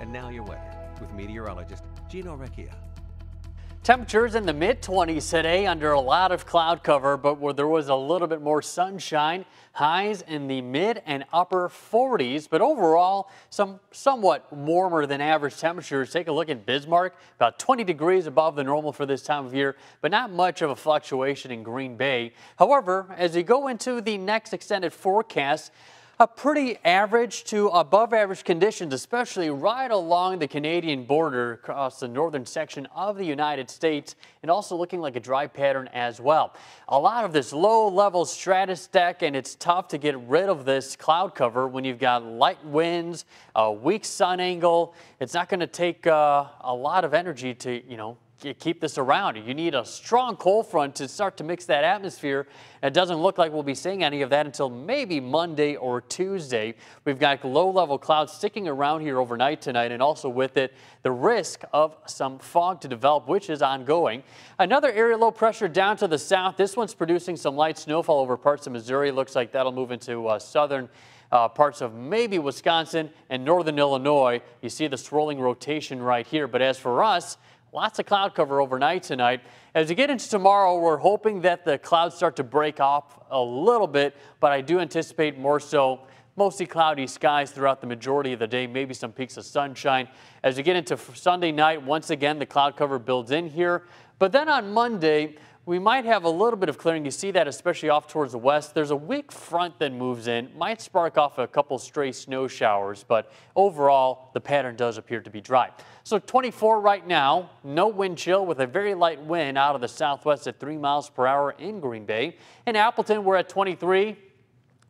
And now your weather with meteorologist Gino Recchia. Temperatures in the mid 20s today under a lot of cloud cover, but where there was a little bit more sunshine. Highs in the mid and upper 40s, but overall some somewhat warmer than average temperatures. Take a look at Bismarck, about 20 degrees above the normal for this time of year, but not much of a fluctuation in Green Bay. However, as you go into the next extended forecast, a pretty average to above average conditions, especially right along the Canadian border across the northern section of the United States and also looking like a dry pattern as well. A lot of this low level stratus deck and it's tough to get rid of this cloud cover when you've got light winds, a weak sun angle. It's not going to take uh, a lot of energy to, you know, keep this around. You need a strong cold front to start to mix that atmosphere. It doesn't look like we'll be seeing any of that until maybe Monday or Tuesday. We've got low-level clouds sticking around here overnight tonight, and also with it, the risk of some fog to develop, which is ongoing. Another area low pressure down to the south. This one's producing some light snowfall over parts of Missouri. Looks like that'll move into uh, southern uh, parts of maybe Wisconsin and northern Illinois. You see the swirling rotation right here. But as for us, Lots of cloud cover overnight tonight. As we get into tomorrow, we're hoping that the clouds start to break off a little bit, but I do anticipate more so mostly cloudy skies throughout the majority of the day, maybe some peaks of sunshine. As we get into Sunday night, once again, the cloud cover builds in here. But then on Monday, we might have a little bit of clearing. You see that especially off towards the west. There's a weak front that moves in. Might spark off a couple stray snow showers, but overall, the pattern does appear to be dry. So 24 right now, no wind chill with a very light wind out of the southwest at 3 miles per hour in Green Bay. In Appleton, we're at 23.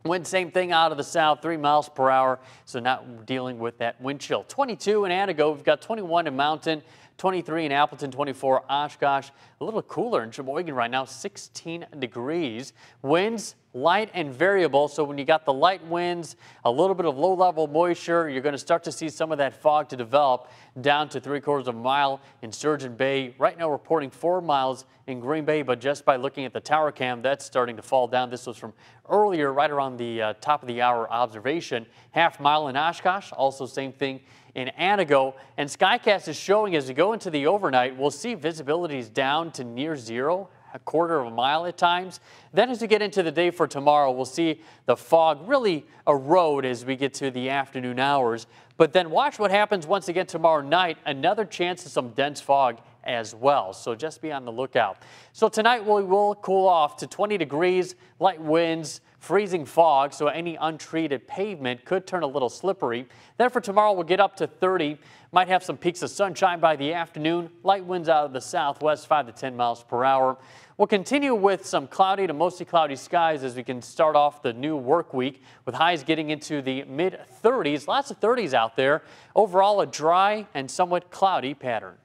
Wind, same thing out of the south, 3 miles per hour, so not dealing with that wind chill. 22 in Antigo, we've got 21 in Mountain, 23 in Appleton, 24 Oshkosh. A little cooler in Sheboygan right now, 16 degrees. Winds light and variable. So when you got the light winds, a little bit of low level moisture, you're going to start to see some of that fog to develop down to three quarters of a mile in Sturgeon Bay. Right now reporting four miles in Green Bay, but just by looking at the tower cam, that's starting to fall down. This was from earlier, right around the uh, top of the hour observation. Half mile in Oshkosh, also same thing in Anago. And Skycast is showing as we go into the overnight, we'll see visibilities down to near zero a quarter of a mile at times. Then as we get into the day for tomorrow, we'll see the fog really erode as we get to the afternoon hours. But then watch what happens once again tomorrow night. Another chance of some dense fog as well. So just be on the lookout. So tonight we will cool off to 20 degrees, light winds, Freezing fog, so any untreated pavement could turn a little slippery. Then for tomorrow, we'll get up to 30. Might have some peaks of sunshine by the afternoon. Light winds out of the southwest, 5 to 10 miles per hour. We'll continue with some cloudy to mostly cloudy skies as we can start off the new work week with highs getting into the mid 30s. Lots of 30s out there. Overall, a dry and somewhat cloudy pattern.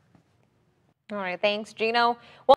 All right, thanks, Gino. Well